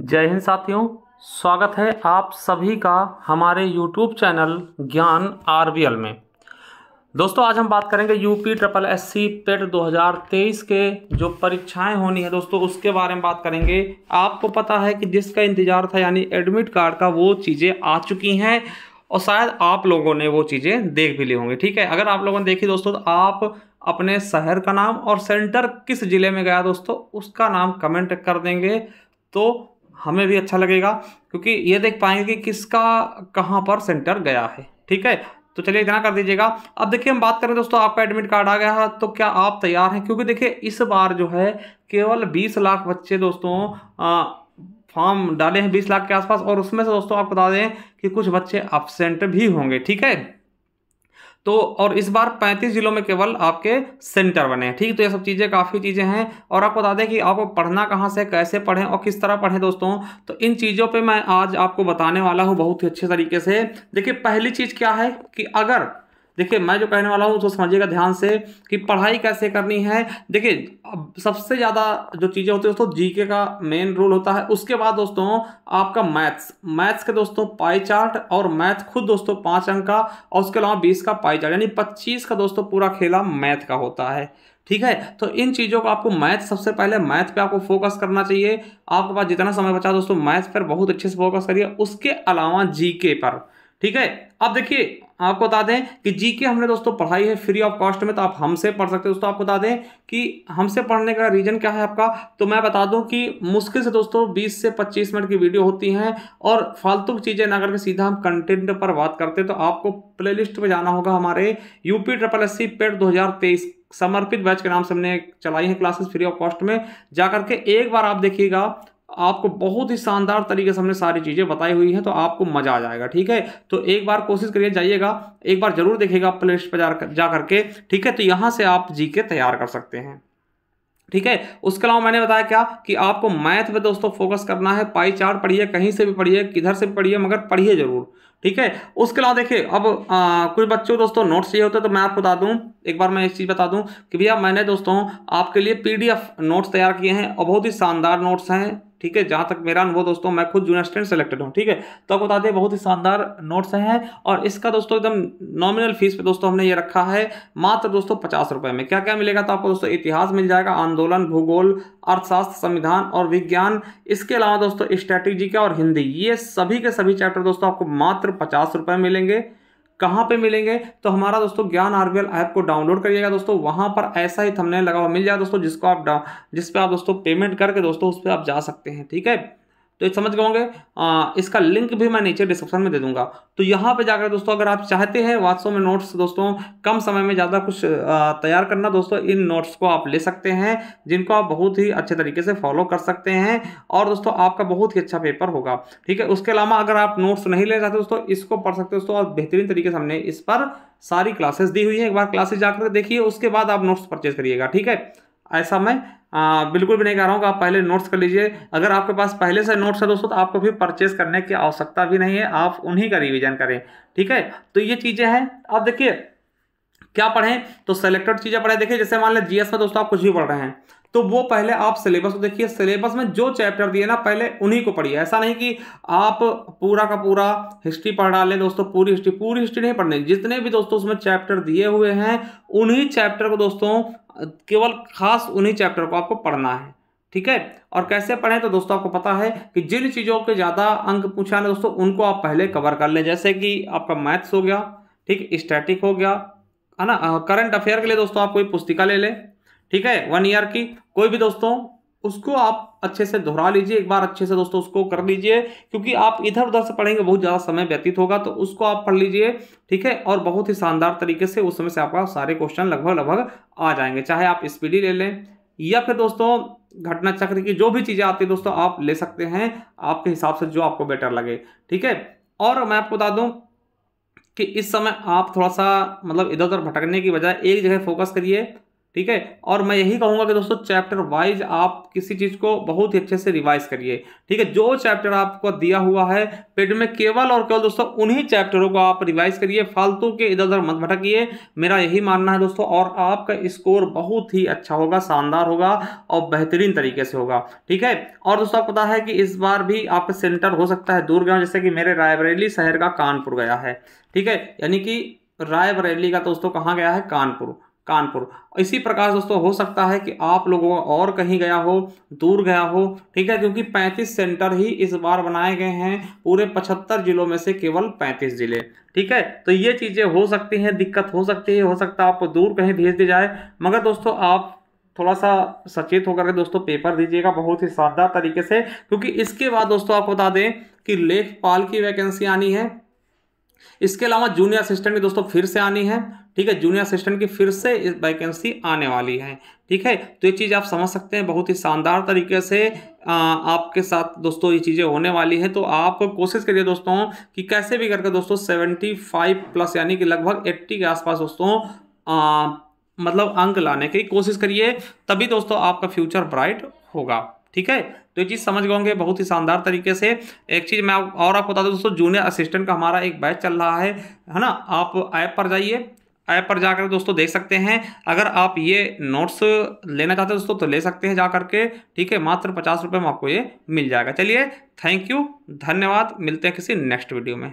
जय हिंद साथियों स्वागत है आप सभी का हमारे यूट्यूब चैनल ज्ञान आर में दोस्तों आज हम बात करेंगे UP triple S C PET दो के जो परीक्षाएं होनी है दोस्तों उसके बारे में बात करेंगे आपको पता है कि जिसका इंतज़ार था यानी एडमिट कार्ड का वो चीज़ें आ चुकी हैं और शायद आप लोगों ने वो चीज़ें देख भी ली होंगी ठीक है अगर आप लोगों ने देखी दोस्तों तो आप अपने शहर का नाम और सेंटर किस ज़िले में गया दोस्तों उसका नाम कमेंट कर देंगे तो हमें भी अच्छा लगेगा क्योंकि ये देख पाएंगे कि किसका कहाँ पर सेंटर गया है ठीक है तो चलिए इतना कर दीजिएगा अब देखिए हम बात करें दोस्तों आपका एडमिट कार्ड आ गया है तो क्या आप तैयार हैं क्योंकि देखिए इस बार जो है केवल 20 लाख बच्चे दोस्तों फॉर्म डाले हैं 20 लाख के आसपास और उसमें से दोस्तों आप बता दें कि कुछ बच्चे अपसेंट भी होंगे ठीक है तो और इस बार 35 जिलों में केवल आपके सेंटर बने हैं ठीक तो ये सब चीज़ें काफ़ी चीज़ें हैं और आपको बता दें कि आपको पढ़ना कहाँ से कैसे पढ़ें और किस तरह पढ़ें दोस्तों तो इन चीज़ों पर मैं आज आपको बताने वाला हूँ बहुत ही अच्छे तरीके से देखिए पहली चीज़ क्या है कि अगर देखिए मैं जो कहने वाला हूँ उसको तो समझिएगा ध्यान से कि पढ़ाई कैसे करनी है देखिए अब सबसे ज़्यादा जो चीज़ें होती है दोस्तों जीके का मेन रोल होता है उसके बाद दोस्तों आपका मैथ्स मैथ्स के दोस्तों पाई चार्ट और मैथ खुद दोस्तों पाँच अंक का और उसके अलावा बीस का पाई चार्ट यानी पच्चीस का दोस्तों पूरा खेला मैथ का होता है ठीक है तो इन चीज़ों को आपको मैथ सबसे पहले मैथ पे आपको फोकस करना चाहिए आपके पास जितना समय बचा दोस्तों मैथ पर बहुत अच्छे से फोकस करिए उसके अलावा जीके पर ठीक है अब देखिए आपको बता दें कि जीके हमने दोस्तों पढ़ाई है फ्री ऑफ कॉस्ट में तो आप हमसे पढ़ सकते हैं दोस्तों आपको बता दें कि हमसे पढ़ने का रीज़न क्या है आपका तो मैं बता दूं कि मुश्किल से दोस्तों 20 से 25 मिनट की वीडियो होती हैं और फालतू चीज़ें ना करके सीधा हम कंटेंट पर बात करते तो आपको प्लेलिस्ट पर जाना होगा हमारे UP triple S C PET दो समर्पित बैच के नाम से हमने चलाई है क्लासेस फ्री ऑफ कॉस्ट में जाकर के एक बार आप देखिएगा आपको बहुत ही शानदार तरीके से हमने सारी चीज़ें बताई हुई हैं तो आपको मज़ा आ जाएगा ठीक है तो एक बार कोशिश करिए जाइएगा एक बार ज़रूर देखिएगा प्ले लिस्ट पर जा करके ठीक है तो यहाँ से आप जी के तैयार कर सकते हैं ठीक है उसके अलावा मैंने बताया क्या कि आपको मैथ पे दोस्तों फोकस करना है पाई चार्ट पढ़िए कहीं से भी पढ़िए किधर से भी पढ़िए मगर पढ़िए जरूर ठीक है उसके अलावा देखिए अब आ, कुछ बच्चों दोस्तों नोट्स चाहिए होते हैं तो मैं आपको बता दूं एक बार मैं एक चीज़ बता दूं कि भैया मैंने दोस्तों आपके लिए पी नोट्स तैयार किए हैं और बहुत ही शानदार नोट्स हैं ठीक है जहाँ तक मेरा अनुभव दोस्तों मैं खुद जूनियर स्टूडेंट सेलेक्टेड हूँ ठीक है तो आपको बता दें बहुत ही शानदार नोट्स हैं और इसका दोस्तों एकदम नॉमिनल फीस पे दोस्तों हमने ये रखा है मात्र दोस्तों पचास रुपये में क्या क्या मिलेगा तो आपको दोस्तों इतिहास मिल जाएगा आंदोलन भूगोल अर्थशास्त्र संविधान और विज्ञान इसके अलावा दोस्तों स्ट्रैटेजी का और हिंदी ये सभी के सभी चैप्टर दोस्तों आपको मात्र पचास रुपए मिलेंगे कहाँ पे मिलेंगे तो हमारा दोस्तों ज्ञान आरबीएल ऐप को डाउनलोड करिएगा दोस्तों वहाँ पर ऐसा ही थंबनेल लगा हुआ मिल जाएगा दोस्तों जिसको आप जिस पे आप दोस्तों पेमेंट करके दोस्तों उस पर आप जा सकते हैं ठीक है तो समझ गए होंगे इसका लिंक भी मैं नीचे डिस्क्रिप्शन में दे दूंगा तो यहाँ पे जाकर दोस्तों अगर आप चाहते हैं वास्तव में नोट्स दोस्तों कम समय में ज़्यादा कुछ तैयार करना दोस्तों इन नोट्स को आप ले सकते हैं जिनको आप बहुत ही अच्छे तरीके से फॉलो कर सकते हैं और दोस्तों आपका बहुत ही अच्छा पेपर होगा ठीक है उसके अलावा अगर आप नोट्स नहीं ले चाहते दोस्तों इसको पढ़ सकते दोस्तों और बेहतरीन तरीके से हमने इस पर सारी क्लासेस दी हुई है एक बार क्लासेस जाकर देखिए उसके बाद आप नोट्स परचेज करिएगा ठीक है ऐसा मैं आ, बिल्कुल भी नहीं कह रहा हूँ कि आप पहले नोट्स कर लीजिए अगर आपके पास पहले से नोट्स है दोस्तों तो आपको भी परचेज करने की आवश्यकता भी नहीं है आप उन्हीं का रिविजन करें ठीक है तो ये चीज़ें हैं आप देखिए क्या पढ़ें तो सेलेक्टेड चीज़ें पढ़ें देखिए जैसे मान लें जीएस में दोस्तों आप कुछ भी पढ़ रहे हैं तो वो पहले आप सिलेबस को देखिए सिलेबस में जो चैप्टर दिए ना पहले उन्हीं को पढ़िए ऐसा नहीं कि आप पूरा का पूरा हिस्ट्री पढ़ डालें दोस्तों पूरी हिस्ट्री पूरी हिस्ट्री नहीं पढ़नी जितने भी दोस्तों उसमें चैप्टर दिए हुए हैं उन्हीं चैप्टर को दोस्तों केवल खास उन्हीं चैप्टर को आपको पढ़ना है ठीक है और कैसे पढ़ें तो दोस्तों आपको पता है कि जिन चीज़ों के ज़्यादा अंक पूछा है दोस्तों उनको आप पहले कवर कर लें जैसे कि आपका मैथ्स हो गया ठीक स्टैटिक हो गया है ना करंट अफेयर के लिए दोस्तों आप कोई पुस्तिका ले लें ठीक है वन ईयर की कोई भी दोस्तों उसको आप अच्छे से दोहरा लीजिए एक बार अच्छे से दोस्तों उसको कर लीजिए क्योंकि आप इधर उधर से पढ़ेंगे बहुत ज़्यादा समय व्यतीत होगा तो उसको आप पढ़ लीजिए ठीक है और बहुत ही शानदार तरीके से उस समय से आपका सारे क्वेश्चन लगभग लगभग आ जाएंगे चाहे आप स्पीडी ले लें या फिर दोस्तों घटना चक्र की जो भी चीज़ें आती है दोस्तों आप ले सकते हैं आपके हिसाब से जो आपको बेटर लगे ठीक है और मैं आपको बता दूँ कि इस समय आप थोड़ा सा मतलब इधर उधर भटकने की बजाय एक जगह फोकस करिए ठीक है और मैं यही कहूंगा कि दोस्तों चैप्टर वाइज आप किसी चीज़ को बहुत ही अच्छे से रिवाइज करिए ठीक है जो चैप्टर आपको दिया हुआ है पेड में केवल और केवल दोस्तों उन्हीं चैप्टरों को आप रिवाइज करिए फालतू के इधर उधर मत भटकिए मेरा यही मानना है दोस्तों और आपका स्कोर बहुत ही अच्छा होगा शानदार होगा और बेहतरीन तरीके से होगा ठीक है और दोस्तों आपको पता है कि इस बार भी आपका सेंटर हो सकता है दूर गया जैसे कि मेरे रायबरेली शहर का कानपुर गया है ठीक है यानी कि रायबरेली का दोस्तों कहाँ गया है कानपुर कानपुर इसी प्रकार दोस्तों हो सकता है कि आप लोगों और कहीं गया हो दूर गया हो ठीक है क्योंकि 35 सेंटर ही इस बार बनाए गए हैं पूरे 75 जिलों में से केवल 35 जिले ठीक है तो ये चीज़ें हो सकती हैं दिक्कत हो सकती है हो सकता है आपको दूर कहीं भेज दिया जाए मगर दोस्तों आप थोड़ा सा सचेत होकर के दोस्तों पेपर दीजिएगा बहुत ही शानदार तरीके से क्योंकि इसके बाद दोस्तों आपको बता दें कि लेखपाल की वैकेंसी आनी है इसके अलावा जूनियर असिस्टेंट की दोस्तों फिर से आनी है ठीक है जूनियर असिस्टेंट की फिर से वैकेंसी आने वाली है ठीक है तो ये चीज़ आप समझ सकते हैं बहुत ही शानदार तरीके से आ, आपके साथ दोस्तों ये चीज़ें होने वाली है तो आप कोशिश करिए दोस्तों कि कैसे भी करके दोस्तों सेवेंटी फाइव प्लस यानी कि लगभग एट्टी के आसपास दोस्तों आ, मतलब अंक लाने की कोशिश करिए तभी दोस्तों आपका फ्यूचर ब्राइट होगा ठीक है तो ये चीज़ समझ गए होंगे बहुत ही शानदार तरीके से एक चीज़ मैं और आपको बता दूँ दोस्तों जूनियर असिस्टेंट का हमारा एक बैच चल रहा है है ना आप ऐप पर जाइए ऐप पर जाकर दोस्तों देख सकते हैं अगर आप ये नोट्स लेना चाहते हैं दोस्तों तो ले सकते हैं जा करके ठीक है मात्र पचास रुपये में आपको ये मिल जाएगा चलिए थैंक यू धन्यवाद मिलते हैं किसी नेक्स्ट वीडियो में